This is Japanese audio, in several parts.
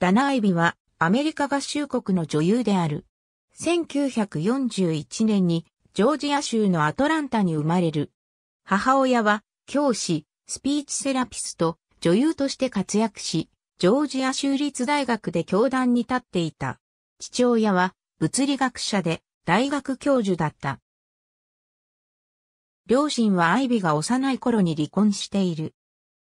ダナ・アイビはアメリカ合衆国の女優である。1941年にジョージア州のアトランタに生まれる。母親は教師、スピーチセラピスト、女優として活躍し、ジョージア州立大学で教壇に立っていた。父親は物理学者で大学教授だった。両親はアイビが幼い頃に離婚している。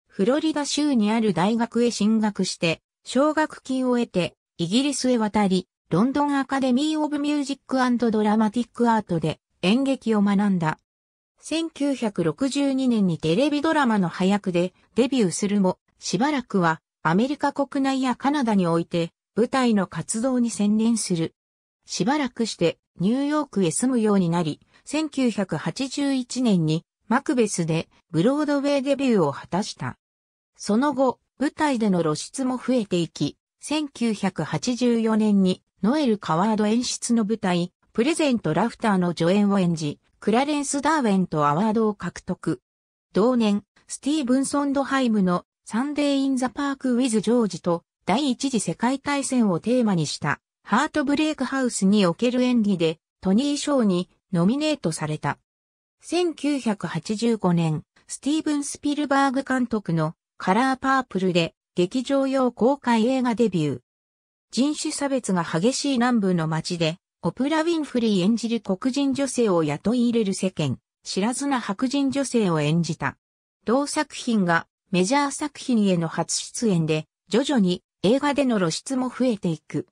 フロリダ州にある大学へ進学して奨学金を得て、イギリスへ渡り、ロンドンアカデミー・オブ・ミュージック・ドラマティック・アートで演劇を学んだ。1962年にテレビドラマの早役でデビューするも、しばらくはアメリカ国内やカナダにおいて舞台の活動に専念する。しばらくしてニューヨークへ住むようになり、1981年にマクベスでブロードウェイデビューを果たした。その後、舞台での露出も増えていき、1984年にノエル・カワード演出の舞台、プレゼント・ラフターの助演を演じ、クラレンス・ダーウェンとアワードを獲得。同年、スティーブン・ソンドハイムのサンデー・イン・ザ・パーク・ウィズ・ジョージと第一次世界大戦をテーマにしたハートブレイクハウスにおける演技でトニー賞にノミネートされた。1985年、スティーブン・スピルバーグ監督のカラーパープルで劇場用公開映画デビュー。人種差別が激しい南部の街で、オプラ・ウィンフリー演じる黒人女性を雇い入れる世間、知らずな白人女性を演じた。同作品がメジャー作品への初出演で、徐々に映画での露出も増えていく。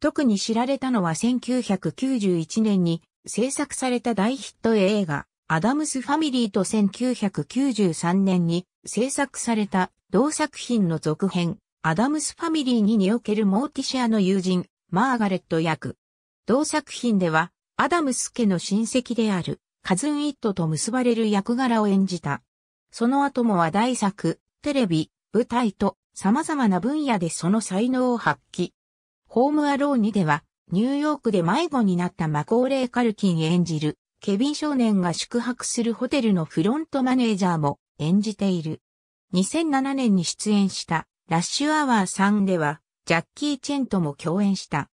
特に知られたのは1991年に制作された大ヒット映画、アダムスファミリーと1993年に制作された同作品の続編、アダムスファミリー2におけるモーティシアの友人、マーガレット役。同作品では、アダムス家の親戚である、カズン・イットと結ばれる役柄を演じた。その後も話題作、テレビ、舞台と様々な分野でその才能を発揮。ホームアローにでは、ニューヨークで迷子になったマコーレー・カルキン演じるケビン少年が宿泊するホテルのフロントマネージャーも演じている。2007年に出演したラッシュアワー3ではジャッキー・チェンとも共演した。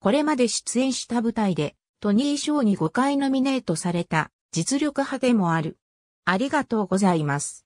これまで出演した舞台でトニー賞に5回ノミネートされた実力派でもある。ありがとうございます。